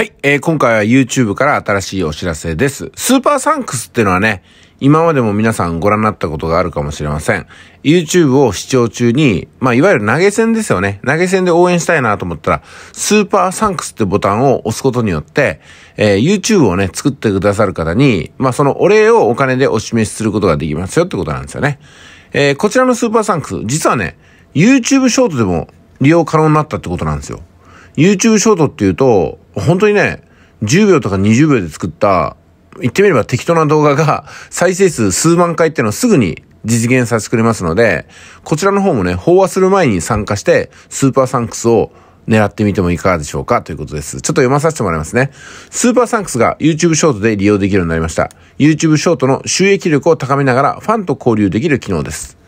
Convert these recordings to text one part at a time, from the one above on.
はい、えー、今回は YouTube から新しいお知らせです。スーパーサンクスってのはね、今までも皆さんご覧になったことがあるかもしれません。YouTube を視聴中に、まあ、いわゆる投げ銭ですよね。投げ銭で応援したいなと思ったら、スーパーサンクスってボタンを押すことによって、えー、YouTube をね、作ってくださる方に、まあ、そのお礼をお金でお示しすることができますよってことなんですよね。えー、こちらのスーパーサンクス、実はね、YouTube ショートでも利用可能になったってことなんですよ。YouTube ショートっていうと、本当にね、10秒とか20秒で作った、言ってみれば適当な動画が 再生数数万回っていうのをすぐに実現させてくれますので、こちらの方もね、飽和する前に参加して、スーパーサンクスを狙ってみてもいかがでしょうかということです。ちょっと読まさせてもらいますね。スーパーサンクスが YouTube ショートで利用できるようになりました。YouTube ショートの収益力を高めながらファンと交流できる機能です。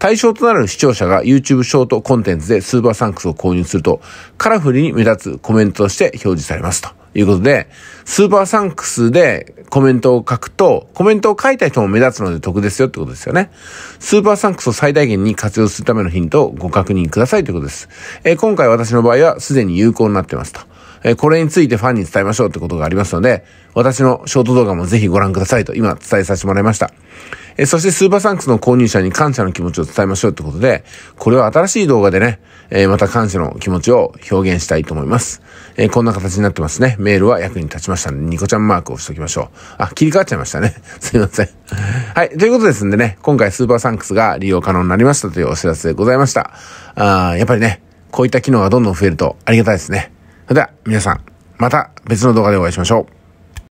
対象となる視聴者が YouTube ショートコンテンツでスーパーサンクスを購入すると、カラフルに目立つコメントとして表示されますと。いうことで、スーパーサンクスでコメントを書くと、コメントを書いた人も目立つので得ですよってことですよね。スーパーサンクスを最大限に活用するためのヒントをご確認くださいということです。えー、今回私の場合はすでに有効になってますと。えこれについてファンに伝えましょうってことがありますので、私のショート動画もぜひご覧くださいと今伝えさせてもらいました。えそしてスーパーサンクスの購入者に感謝の気持ちを伝えましょうってことで、これは新しい動画でね、えまた感謝の気持ちを表現したいと思います。えこんな形になってますね。メールは役に立ちましたんで、ニコちゃんマークを押しておきましょう。あ、切り替わっちゃいましたね。すいません。はい、ということですんでね、今回スーパーサンクスが利用可能になりましたというお知らせでございました。あやっぱりね、こういった機能がどんどん増えるとありがたいですね。それでは皆さん、また別の動画でお会いしましょう。